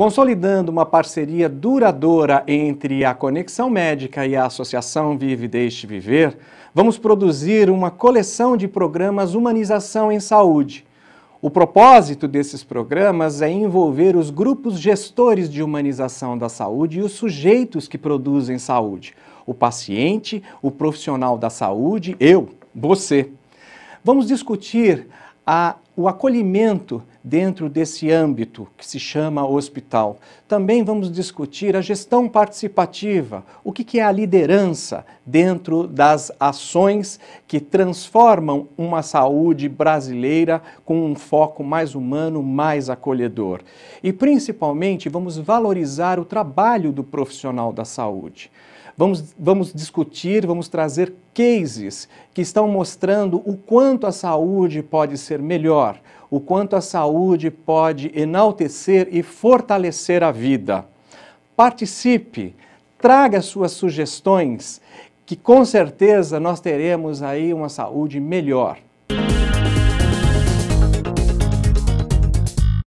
Consolidando uma parceria duradoura entre a Conexão Médica e a Associação Vive Deixe Viver, vamos produzir uma coleção de programas Humanização em Saúde. O propósito desses programas é envolver os grupos gestores de humanização da saúde e os sujeitos que produzem saúde. O paciente, o profissional da saúde, eu, você. Vamos discutir a o acolhimento dentro desse âmbito que se chama hospital. Também vamos discutir a gestão participativa, o que é a liderança dentro das ações que transformam uma saúde brasileira com um foco mais humano, mais acolhedor. E principalmente vamos valorizar o trabalho do profissional da saúde. Vamos, vamos, discutir, vamos trazer cases que estão mostrando o quanto a saúde pode ser melhor o quanto a saúde pode enaltecer e fortalecer a vida. Participe, traga suas sugestões, que com certeza nós teremos aí uma saúde melhor.